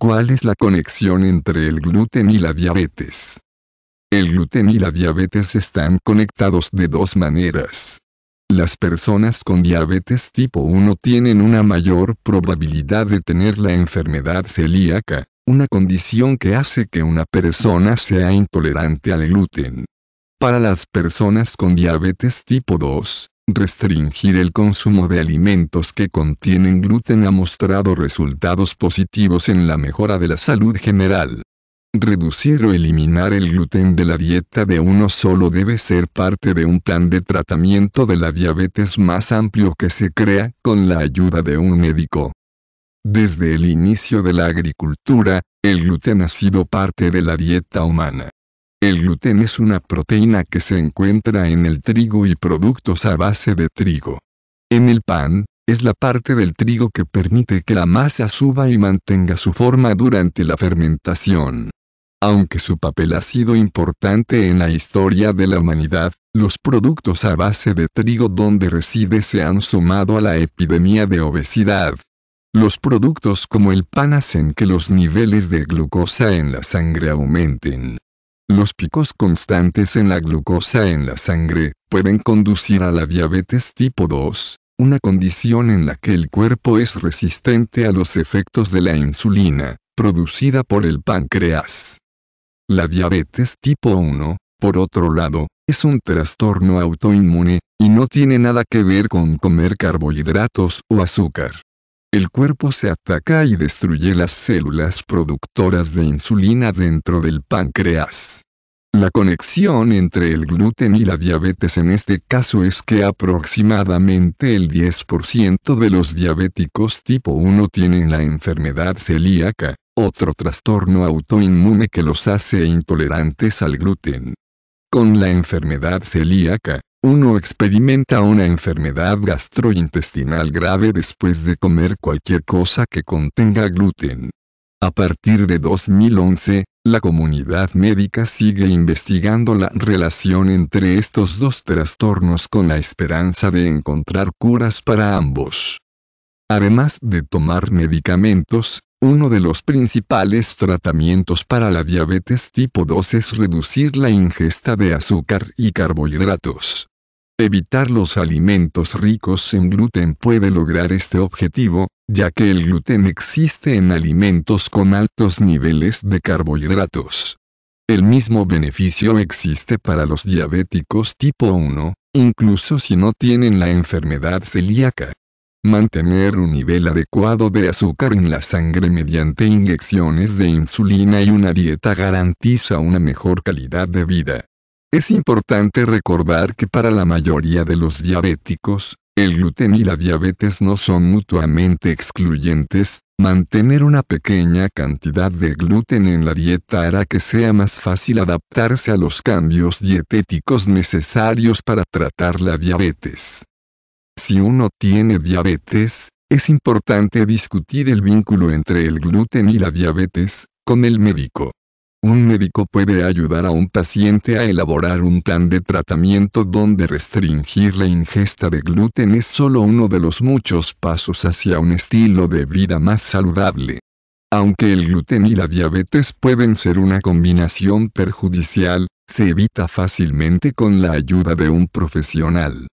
¿Cuál es la conexión entre el gluten y la diabetes? El gluten y la diabetes están conectados de dos maneras. Las personas con diabetes tipo 1 tienen una mayor probabilidad de tener la enfermedad celíaca, una condición que hace que una persona sea intolerante al gluten. Para las personas con diabetes tipo 2, Restringir el consumo de alimentos que contienen gluten ha mostrado resultados positivos en la mejora de la salud general. Reducir o eliminar el gluten de la dieta de uno solo debe ser parte de un plan de tratamiento de la diabetes más amplio que se crea con la ayuda de un médico. Desde el inicio de la agricultura, el gluten ha sido parte de la dieta humana. El gluten es una proteína que se encuentra en el trigo y productos a base de trigo. En el pan, es la parte del trigo que permite que la masa suba y mantenga su forma durante la fermentación. Aunque su papel ha sido importante en la historia de la humanidad, los productos a base de trigo donde reside se han sumado a la epidemia de obesidad. Los productos como el pan hacen que los niveles de glucosa en la sangre aumenten. Los picos constantes en la glucosa en la sangre pueden conducir a la diabetes tipo 2, una condición en la que el cuerpo es resistente a los efectos de la insulina, producida por el páncreas. La diabetes tipo 1, por otro lado, es un trastorno autoinmune, y no tiene nada que ver con comer carbohidratos o azúcar. El cuerpo se ataca y destruye las células productoras de insulina dentro del páncreas. La conexión entre el gluten y la diabetes en este caso es que aproximadamente el 10% de los diabéticos tipo 1 tienen la enfermedad celíaca, otro trastorno autoinmune que los hace intolerantes al gluten. Con la enfermedad celíaca, uno experimenta una enfermedad gastrointestinal grave después de comer cualquier cosa que contenga gluten. A partir de 2011, la comunidad médica sigue investigando la relación entre estos dos trastornos con la esperanza de encontrar curas para ambos. Además de tomar medicamentos, uno de los principales tratamientos para la diabetes tipo 2 es reducir la ingesta de azúcar y carbohidratos. Evitar los alimentos ricos en gluten puede lograr este objetivo, ya que el gluten existe en alimentos con altos niveles de carbohidratos. El mismo beneficio existe para los diabéticos tipo 1, incluso si no tienen la enfermedad celíaca. Mantener un nivel adecuado de azúcar en la sangre mediante inyecciones de insulina y una dieta garantiza una mejor calidad de vida. Es importante recordar que para la mayoría de los diabéticos, el gluten y la diabetes no son mutuamente excluyentes, mantener una pequeña cantidad de gluten en la dieta hará que sea más fácil adaptarse a los cambios dietéticos necesarios para tratar la diabetes. Si uno tiene diabetes, es importante discutir el vínculo entre el gluten y la diabetes, con el médico. Un médico puede ayudar a un paciente a elaborar un plan de tratamiento donde restringir la ingesta de gluten es solo uno de los muchos pasos hacia un estilo de vida más saludable. Aunque el gluten y la diabetes pueden ser una combinación perjudicial, se evita fácilmente con la ayuda de un profesional.